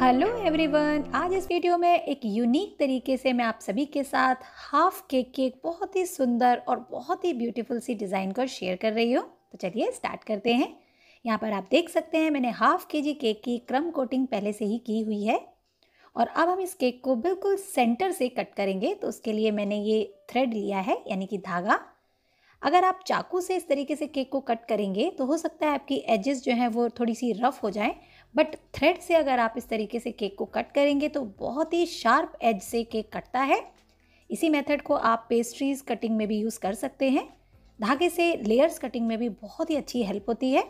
hello everyone आज इस video में एक यूनिक तरीके से मैं आप सभी के साथ हाफ केक की एक बहुत ही सुंदर और बहुत ही ब्यूटीफुल सी डिज़ाइन को शेयर कर रही हूँ तो चलिए स्टार्ट करते हैं यहाँ पर आप देख सकते हैं मैंने हाफ के जी केक की क्रम कोटिंग पहले से ही की हुई है और अब हम इस केक को बिल्कुल सेंटर से कट करेंगे तो उसके लिए मैंने ये थ्रेड लिया है यानी कि धागा अगर आप चाकू से इस तरीके से केक को कट करेंगे तो हो सकता है आपकी एजेस जो हैं वो थोड़ी सी रफ़ हो जाएं बट थ्रेड से अगर आप इस तरीके से केक को कट करेंगे तो बहुत ही शार्प एज से केक कटता है इसी मेथड को आप पेस्ट्रीज कटिंग में भी यूज़ कर सकते हैं धागे से लेयर्स कटिंग में भी बहुत ही अच्छी हेल्प होती है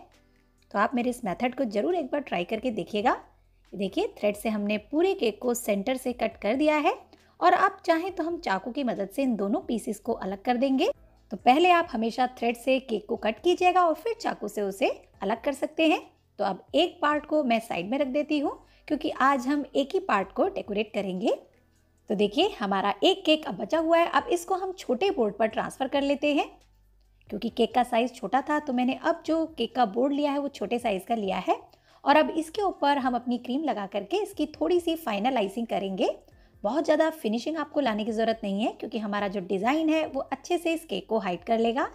तो आप मेरे इस मेथड को ज़रूर एक बार ट्राई करके देखिएगा देखिए थ्रेड से हमने पूरे केक को सेंटर से कट कर दिया है और आप चाहें तो हम चाकू की मदद से इन दोनों पीसेस को अलग कर देंगे तो पहले आप हमेशा थ्रेड से केक को कट कीजिएगा और फिर चाकू से उसे अलग कर सकते हैं तो अब एक पार्ट को मैं साइड में रख देती हूँ क्योंकि आज हम एक ही पार्ट को डेकोरेट करेंगे तो देखिए हमारा एक केक अब बचा हुआ है अब इसको हम छोटे बोर्ड पर ट्रांसफ़र कर लेते हैं क्योंकि केक का साइज़ छोटा था तो मैंने अब जो केक का बोर्ड लिया है वो छोटे साइज़ का लिया है और अब इसके ऊपर हम अपनी क्रीम लगा करके इसकी थोड़ी सी फाइनलाइजिंग करेंगे बहुत ज़्यादा फिनिशिंग आपको लाने की ज़रूरत नहीं है क्योंकि हमारा जो डिज़ाइन है वो अच्छे से इस केक को हाइट कर लेगा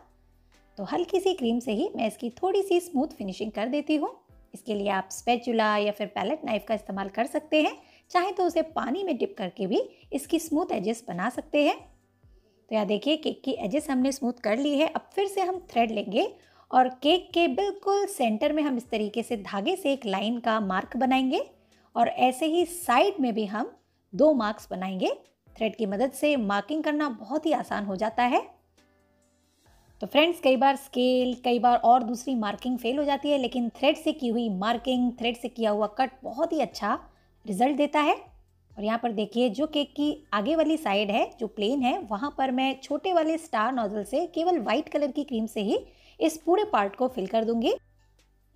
तो हल्की सी क्रीम से ही मैं इसकी थोड़ी सी स्मूथ फिनिशिंग कर देती हूँ इसके लिए आप स्पेचुला या फिर पैलेट नाइफ का इस्तेमाल कर सकते हैं चाहे तो उसे पानी में डिप करके भी इसकी स्मूथ एजेस बना सकते हैं तो यहाँ देखिए केक की एजेस हमने स्मूथ कर ली है अब फिर से हम थ्रेड लेंगे और केक के बिल्कुल सेंटर में हम इस तरीके से धागे से एक लाइन का मार्क बनाएंगे और ऐसे ही साइड में भी हम दो मार्क्स बनाएंगे थ्रेड की मदद से मार्किंग करना बहुत ही आसान हो जाता है तो फ्रेंड्स कई बार स्केल कई बार और दूसरी मार्किंग फेल हो जाती है लेकिन थ्रेड से की हुई मार्किंग थ्रेड से किया हुआ कट बहुत ही अच्छा रिजल्ट देता है और यहाँ पर देखिए जो केक की आगे वाली साइड है जो प्लेन है वहाँ पर मैं छोटे वाले स्टार नोजल से केवल वाइट कलर की क्रीम से ही इस पूरे पार्ट को फिल कर दूंगी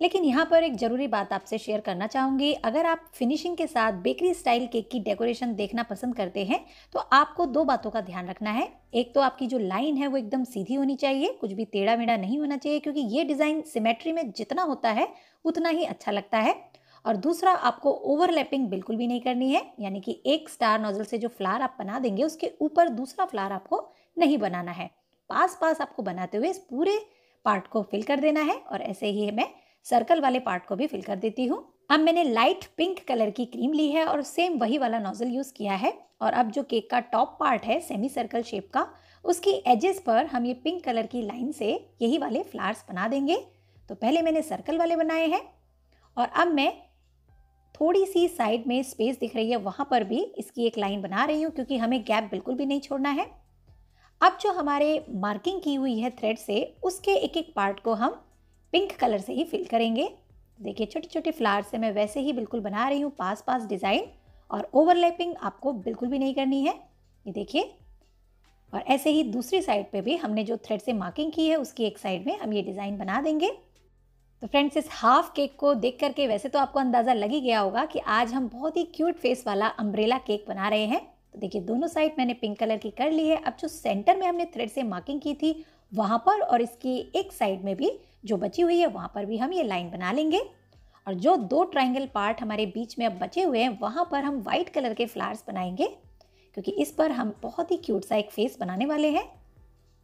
लेकिन यहाँ पर एक ज़रूरी बात आपसे शेयर करना चाहूँगी अगर आप फिनिशिंग के साथ बेकरी स्टाइल केक की डेकोरेशन देखना पसंद करते हैं तो आपको दो बातों का ध्यान रखना है एक तो आपकी जो लाइन है वो एकदम सीधी होनी चाहिए कुछ भी टेढ़ा मेढ़ा नहीं होना चाहिए क्योंकि ये डिज़ाइन सिमेट्री में जितना होता है उतना ही अच्छा लगता है और दूसरा आपको ओवरलैपिंग बिल्कुल भी नहीं करनी है यानी कि एक स्टार नोजल से जो फ्लार आप बना देंगे उसके ऊपर दूसरा फ्लार आपको नहीं बनाना है पास पास आपको बनाते हुए इस पूरे पार्ट को फिल कर देना है और ऐसे ही मैं सर्कल वाले पार्ट को भी फिल कर देती हूँ अब मैंने लाइट पिंक कलर की क्रीम ली है और सेम वही वाला नोजल यूज़ किया है और अब जो केक का टॉप पार्ट है सेमी सर्कल शेप का उसकी एजेस पर हम ये पिंक कलर की लाइन से यही वाले फ्लावर्स बना देंगे तो पहले मैंने सर्कल वाले बनाए हैं और अब मैं थोड़ी सी साइड में स्पेस दिख रही है वहाँ पर भी इसकी एक लाइन बना रही हूँ क्योंकि हमें गैप बिल्कुल भी नहीं छोड़ना है अब जो हमारे मार्किंग की हुई है थ्रेड से उसके एक एक पार्ट को हम पिंक कलर से ही फिल करेंगे देखिए छोटे छोटे फ्लावर से मैं वैसे ही बिल्कुल बना रही हूँ पास पास डिज़ाइन और ओवरलैपिंग आपको बिल्कुल भी नहीं करनी है ये देखिए और ऐसे ही दूसरी साइड पे भी हमने जो थ्रेड से मार्किंग की है उसकी एक साइड में हम ये डिज़ाइन बना देंगे तो फ्रेंड्स इस हाफ केक को देख करके वैसे तो आपको अंदाज़ा लग ही गया होगा कि आज हम बहुत ही क्यूट फेस वाला अम्ब्रेला केक बना रहे हैं तो देखिए दोनों साइड मैंने पिंक कलर की कर ली है अब जो सेंटर में हमने थ्रेड से मार्किंग की थी वहाँ पर और इसकी एक साइड में भी जो बची हुई है वहाँ पर भी हम ये लाइन बना लेंगे और जो दो ट्राइंगल पार्ट हमारे बीच में अब बचे हुए हैं वहाँ पर हम वाइट कलर के फ्लावर्स बनाएंगे क्योंकि इस पर हम बहुत ही क्यूट सा एक फेस बनाने वाले हैं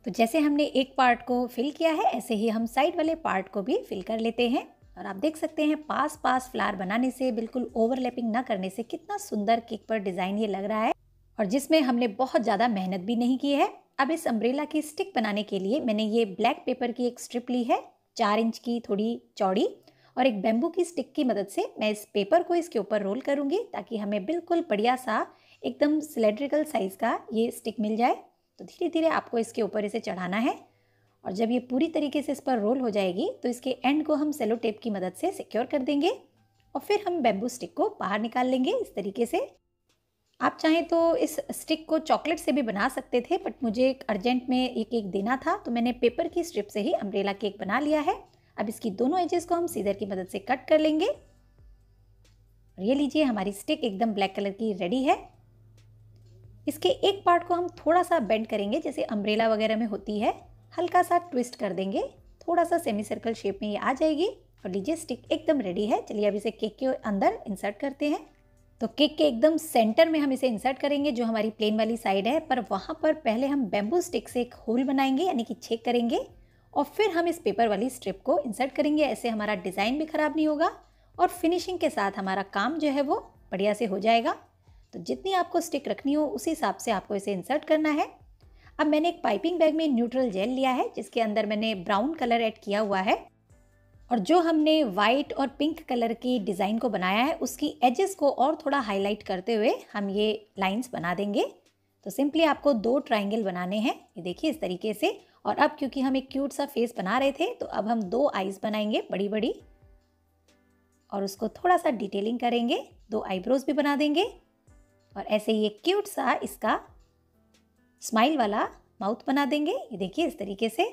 तो जैसे हमने एक पार्ट को फिल किया है ऐसे ही हम साइड वाले पार्ट को भी फिल कर लेते हैं और आप देख सकते हैं पास पास फ्लावर बनाने से बिल्कुल ओवरलैपिंग ना करने से कितना सुंदर केक पर डिज़ाइन ये लग रहा है और जिसमें हमने बहुत ज़्यादा मेहनत भी नहीं की है अब इस अम्ब्रेला की स्टिक बनाने के लिए मैंने ये ब्लैक पेपर की एक स्ट्रिप ली है चार इंच की थोड़ी चौड़ी और एक बेम्बू की स्टिक की मदद से मैं इस पेपर को इसके ऊपर रोल करूँगी ताकि हमें बिल्कुल बढ़िया सा एकदम सिलेंड्रिकल साइज़ का ये स्टिक मिल जाए तो धीरे धीरे आपको इसके ऊपर इसे चढ़ाना है और जब ये पूरी तरीके से इस पर रोल हो जाएगी तो इसके एंड को हम सेलो टेप की मदद से सिक्योर कर देंगे और फिर हम बेम्बू स्टिक को बाहर निकाल लेंगे इस तरीके से आप चाहें तो इस स्टिक को चॉकलेट से भी बना सकते थे बट मुझे एक अर्जेंट में ये केक देना था तो मैंने पेपर की स्ट्रिप से ही अम्ब्रेला केक बना लिया है अब इसकी दोनों एजेस को हम सीजर की मदद से कट कर लेंगे ये लीजिए हमारी स्टिक एकदम ब्लैक कलर की रेडी है इसके एक पार्ट को हम थोड़ा सा बेंड करेंगे जैसे अम्ब्रेला वगैरह में होती है हल्का सा ट्विस्ट कर देंगे थोड़ा सा सेमी सर्कल शेप में ये आ जाएगी और लीजिए स्टिक एकदम रेडी है चलिए अब इसे केक के अंदर इंसर्ट करते हैं तो केक के एकदम सेंटर में हम इसे इंसर्ट करेंगे जो हमारी प्लेन वाली साइड है पर वहाँ पर पहले हम बेम्बू स्टिक से एक होल बनाएंगे यानी कि छेक करेंगे और फिर हम इस पेपर वाली स्ट्रिप को इंसर्ट करेंगे ऐसे हमारा डिज़ाइन भी ख़राब नहीं होगा और फिनिशिंग के साथ हमारा काम जो है वो बढ़िया से हो जाएगा तो जितनी आपको स्टिक रखनी हो उसी हिसाब से आपको इसे इंसर्ट करना है अब मैंने एक पाइपिंग बैग में न्यूट्रल जेल लिया है जिसके अंदर मैंने ब्राउन कलर ऐड किया हुआ है और जो हमने वाइट और पिंक कलर की डिज़ाइन को बनाया है उसकी एजेस को और थोड़ा हाईलाइट करते हुए हम ये लाइंस बना देंगे तो सिंपली आपको दो ट्राइंगल बनाने हैं ये देखिए इस तरीके से और अब क्योंकि हम एक क्यूट सा फेस बना रहे थे तो अब हम दो आइज बनाएंगे बड़ी बड़ी और उसको थोड़ा सा डिटेलिंग करेंगे दो आईब्रोज भी बना देंगे और ऐसे ये क्यूट सा इसका स्माइल वाला माउथ बना देंगे ये देखिए इस तरीके से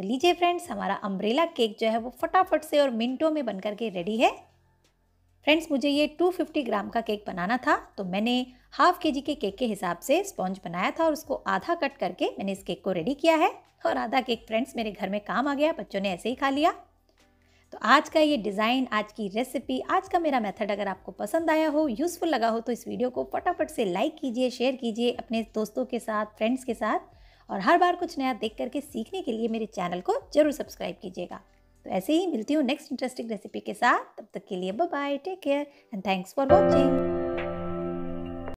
तो लीजिए फ्रेंड्स हमारा अम्ब्रेला केक जो है वो फटाफट से और मिनटों में बनकर के रेडी है फ्रेंड्स मुझे ये 250 ग्राम का केक बनाना था तो मैंने हाफ के जी के केक के हिसाब से स्पॉन्ज बनाया था और उसको आधा कट करके मैंने इस केक को रेडी किया है और आधा केक फ्रेंड्स मेरे घर में काम आ गया बच्चों ने ऐसे ही खा लिया तो आज का ये डिज़ाइन आज की रेसिपी आज का मेरा मेथड अगर आपको पसंद आया हो यूज़फुल लगा हो तो इस वीडियो को फटाफट से लाइक कीजिए शेयर कीजिए अपने दोस्तों के साथ फ्रेंड्स के साथ और हर बार कुछ नया देख करके सीखने के लिए मेरे चैनल को जरूर सब्सक्राइब कीजिएगा तो ऐसे ही मिलती हूँ नेक्स्ट इंटरेस्टिंग रेसिपी के साथ तब तक के लिए bye take care and thanks for watching